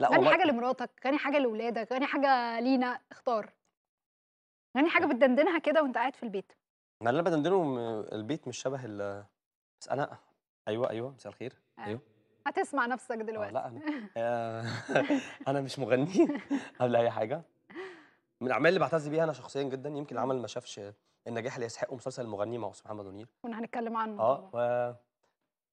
لا غني حاجه لمراتك غني حاجه لاولادك غني حاجه لينا اختار غني يعني حاجه بتدندنها كده وانت قاعد في البيت انا اللي بدندنه البيت مش شبه ال بس انا ايوه ايوه مساء الخير آه. ايوه هتسمع نفسك آه، دلوقتي لا انا آه، انا مش مغني قبل اي حاجه من الاعمال اللي بعتز بيها انا شخصيا جدا يمكن العمل ما شافش النجاح اللي يستحقه مسلسل المغني مع استاذ محمد منير كنا هنتكلم عنه اه و...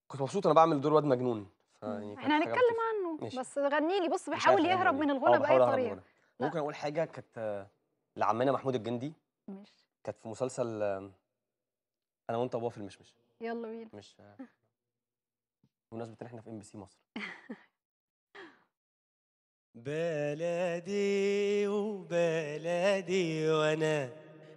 كنت مبسوط انا بعمل دور واد مجنون فيعني احنا هنتكلم عنه ماشي. بس غني لي بص بيحاول يهرب من الغنى اه، باي طريقه ممكن اقول حاجه كانت لعمنا محمود الجندي ماشي كانت في مسلسل انا وانت وابوها في المشمش يلا بينا مش بمناسبه ان احنا في ام بي سي مصر بلدي وبلدي وانا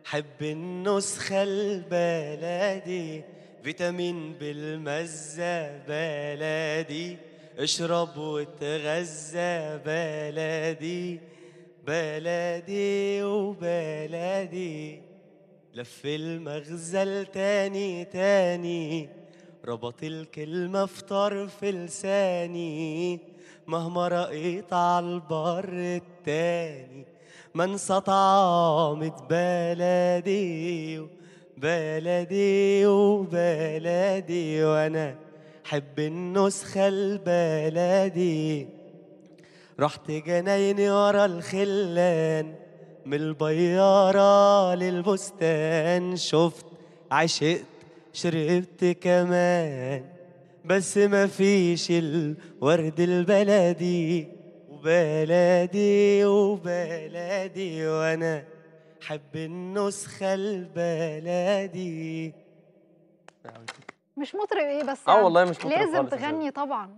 حب النسخه البلدي فيتامين بالمزة بلدي اشرب وتغذى بلدي بلدي وبلدي لف المغزل تاني تاني ربط الكلمة في طرف لساني مهما رأيت عالبر التاني ما انسى طعامة بلدي بلدي وبلدي وانا حب النسخة البلدي رحت جنايني ورا الخلان من البيارة للبستان شفت عشقت شربت كمان بس ما فيش الورد البلدي وبلدي وبلدي وانا حب النسخة البلدي مش مطرب ايه بس اه والله مش مطرب لازم تغني طبعا